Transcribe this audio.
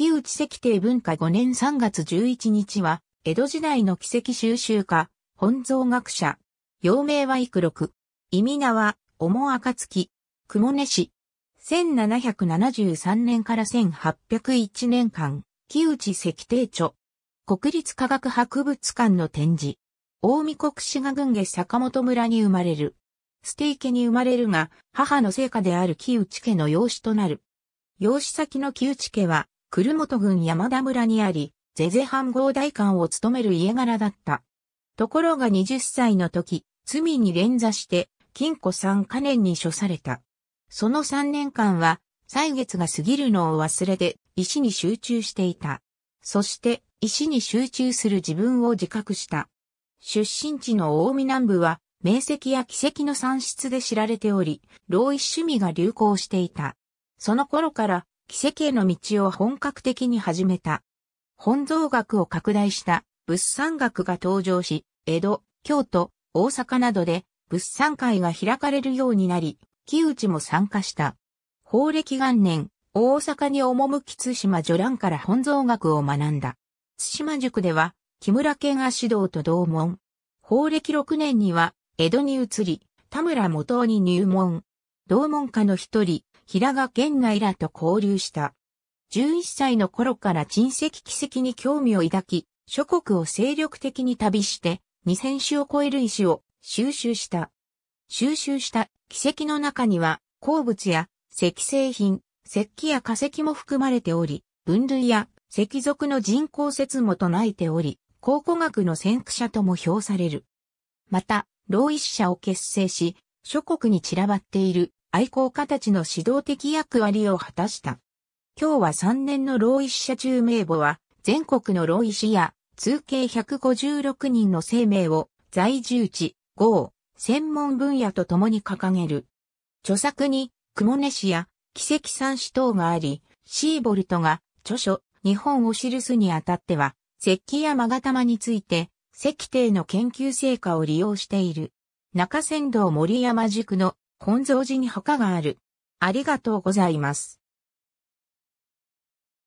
木内石帝文化5年3月11日は、江戸時代の奇跡収集家、本草学者。陽明は幾六。意味名は、おもあかつき。雲根市。1773年から1801年間、木内石帝著。国立科学博物館の展示。大見国志賀郡下坂本村に生まれる。捨て池に生まれるが、母の成果である木内家の養子となる。養子先の木内家は、久留本郡山田村にあり、ゼゼ藩合大官を務める家柄だった。ところが20歳の時、罪に連座して、金庫3カ年に処された。その3年間は、歳月が過ぎるのを忘れて、石に集中していた。そして、石に集中する自分を自覚した。出身地の大見南部は、名石や奇跡の産出で知られており、老一趣味が流行していた。その頃から、奇跡への道を本格的に始めた。本草学を拡大した物産学が登場し、江戸、京都、大阪などで物産会が開かれるようになり、木内も参加した。法暦元年、大阪に赴き津島助蘭から本草学を学んだ。津島塾では、木村健が指導と同門。法暦6年には、江戸に移り、田村元に入門。同門家の一人、平賀源内らと交流した。11歳の頃から珍石奇跡に興味を抱き、諸国を精力的に旅して、2000種を超える石を収集した。収集した奇跡の中には、鉱物や石製品、石器や化石も含まれており、分類や石属の人工説も唱えており、考古学の先駆者とも評される。また、老一社を結成し、諸国に散らばっている愛好家たちの指導的役割を果たした。今日は3年の老医師者中名簿は、全国の老医師や、通計156人の生命を、在住地、号、専門分野と共に掲げる。著作に、雲根氏や、奇跡三種等があり、シーボルトが、著書、日本を記すにあたっては、石器や勾玉について、石帝の研究成果を利用している。中山道森山塾の本蔵寺に墓がある。ありがとうございます。